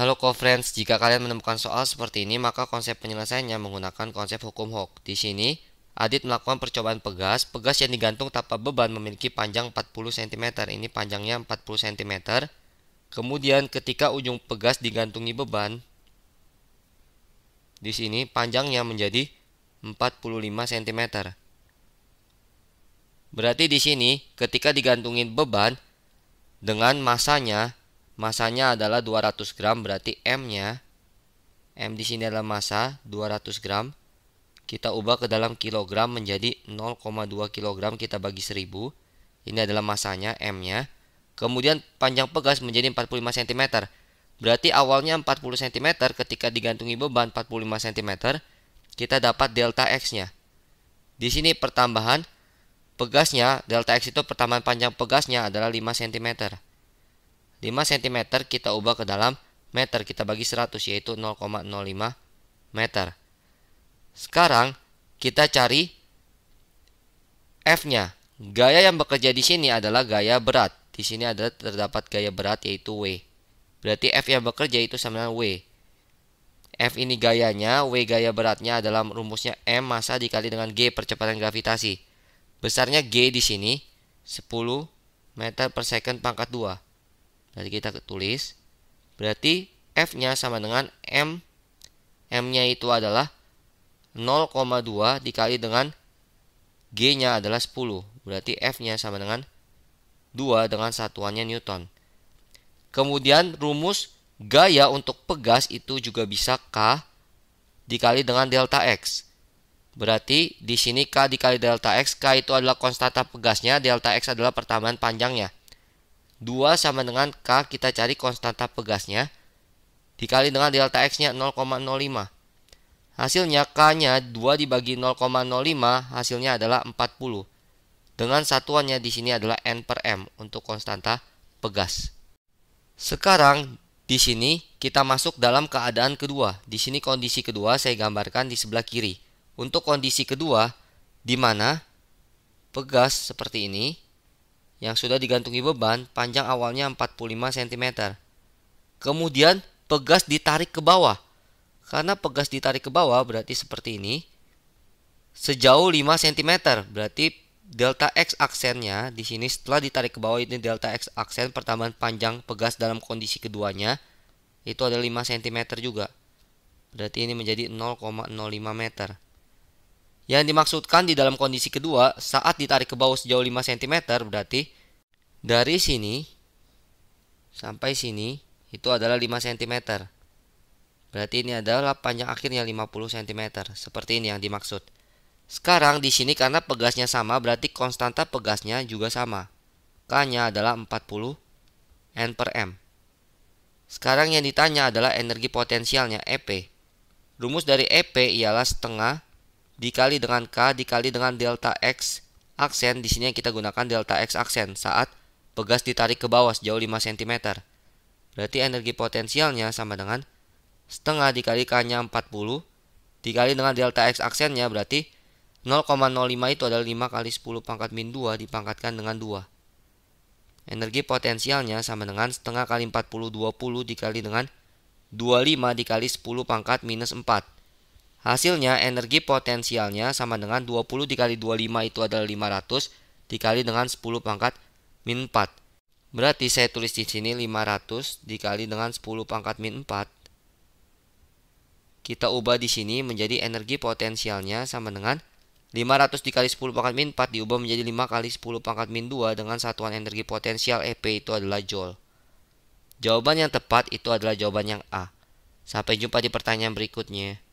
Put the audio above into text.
Halo co-friends, jika kalian menemukan soal seperti ini maka konsep penyelesaiannya menggunakan konsep hukum Hooke. Di sini, Adit melakukan percobaan pegas. Pegas yang digantung tanpa beban memiliki panjang 40 cm. Ini panjangnya 40 cm. Kemudian ketika ujung pegas digantungi beban, di sini panjangnya menjadi 45 cm. Berarti di sini ketika digantungin beban dengan masanya masanya adalah 200 gram berarti M-nya M di sini adalah massa 200 gram kita ubah ke dalam kilogram menjadi 0,2 kilogram kita bagi 1000 ini adalah masanya M-nya kemudian panjang pegas menjadi 45 cm berarti awalnya 40 cm ketika digantungi beban 45 cm kita dapat delta X-nya di sini pertambahan pegasnya delta X itu pertambahan panjang pegasnya adalah 5 cm 5 cm kita ubah ke dalam meter. Kita bagi 100 yaitu 0,05 meter. Sekarang kita cari F-nya. Gaya yang bekerja di sini adalah gaya berat. Di sini ada terdapat gaya berat yaitu W. Berarti F yang bekerja itu sama dengan W. F ini gayanya, W gaya beratnya adalah rumusnya M massa dikali dengan G percepatan gravitasi. Besarnya G di sini 10 meter per second pangkat 2. Jadi kita tulis. Berarti F-nya sama dengan M. M-nya itu adalah 0,2 dikali dengan G-nya adalah 10. Berarti F-nya sama dengan 2 dengan satuannya Newton. Kemudian rumus gaya untuk pegas itu juga bisa K dikali dengan delta X. Berarti di sini K dikali delta X, K itu adalah konstanta pegasnya, delta X adalah pertambahan panjangnya. 2 sama dengan K kita cari konstanta pegasnya dikali dengan delta X-nya 0,05. Hasilnya K-nya 2 dibagi 0,05 hasilnya adalah 40. Dengan satuannya di sini adalah N per M untuk konstanta pegas. Sekarang di sini kita masuk dalam keadaan kedua. Di sini kondisi kedua saya gambarkan di sebelah kiri. Untuk kondisi kedua di mana pegas seperti ini yang sudah digantungi beban panjang awalnya 45 cm. Kemudian pegas ditarik ke bawah. Karena pegas ditarik ke bawah berarti seperti ini. Sejauh 5 cm berarti delta X aksennya di sini setelah ditarik ke bawah ini delta X aksen pertambahan panjang pegas dalam kondisi keduanya itu ada 5 cm juga. Berarti ini menjadi 0,05 meter. Yang dimaksudkan di dalam kondisi kedua, saat ditarik ke bawah sejauh 5 cm berarti dari sini sampai sini itu adalah 5 cm. Berarti ini adalah panjang akhirnya 50 cm, seperti ini yang dimaksud. Sekarang di sini karena pegasnya sama, berarti konstanta pegasnya juga sama. K-nya adalah 40 N per M. Sekarang yang ditanya adalah energi potensialnya EP. Rumus dari EP ialah setengah dikali dengan K dikali dengan delta X aksen. Di sini yang kita gunakan delta X aksen saat pegas ditarik ke bawah sejauh 5 cm. Berarti energi potensialnya sama dengan setengah dikali K-nya 40 dikali dengan delta X aksennya berarti 0,05 itu adalah 5 kali 10 pangkat min 2 dipangkatkan dengan 2. Energi potensialnya sama dengan setengah kali 40 20 dikali dengan 25 dikali 10 pangkat minus 4. Hasilnya energi potensialnya sama dengan 20 dikali 25 itu adalah 500 dikali dengan 10 pangkat min 4. Berarti saya tulis di sini 500 dikali dengan 10 pangkat min 4. Kita ubah di sini menjadi energi potensialnya sama dengan 500 dikali 10 pangkat min 4 diubah menjadi 5 kali 10 pangkat min 2 dengan satuan energi potensial EP itu adalah Joule. Jawaban yang tepat itu adalah jawaban yang A. Sampai jumpa di pertanyaan berikutnya.